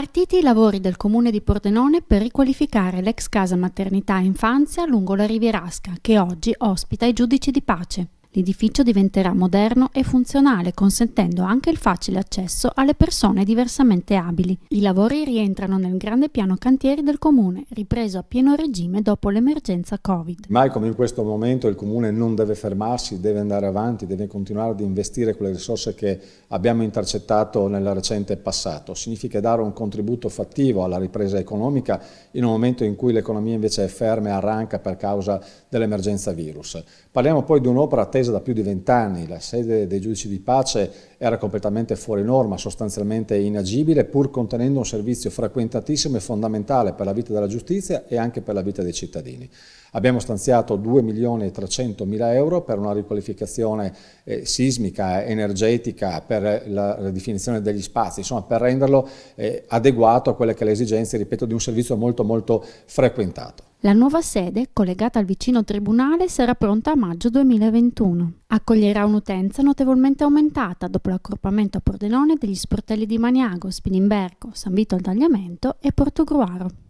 Partiti i lavori del comune di Pordenone per riqualificare l'ex casa maternità e infanzia lungo la Rivierasca, che oggi ospita i giudici di pace. L'edificio diventerà moderno e funzionale, consentendo anche il facile accesso alle persone diversamente abili. I lavori rientrano nel grande piano cantieri del comune, ripreso a pieno regime dopo l'emergenza Covid. Mai come in questo momento il comune non deve fermarsi, deve andare avanti, deve continuare ad investire quelle risorse che abbiamo intercettato nel recente passato. Significa dare un contributo fattivo alla ripresa economica in un momento in cui l'economia invece è ferma e arranca per causa dell'emergenza virus. Parliamo poi di un'opera tecnica attesa da più di vent'anni, la sede dei giudici di pace era completamente fuori norma, sostanzialmente inagibile, pur contenendo un servizio frequentatissimo e fondamentale per la vita della giustizia e anche per la vita dei cittadini. Abbiamo stanziato 2 milioni e 300 mila euro per una riqualificazione eh, sismica, energetica, per la ridefinizione degli spazi, insomma per renderlo eh, adeguato a quelle che le esigenze, ripeto, di un servizio molto molto frequentato. La nuova sede, collegata al vicino tribunale, sarà pronta a maggio 2021. Accoglierà un'utenza notevolmente aumentata dopo l'accorpamento a Pordenone degli sportelli di Maniago, Spinimbergo, San Vito al Tagliamento e Portogruaro.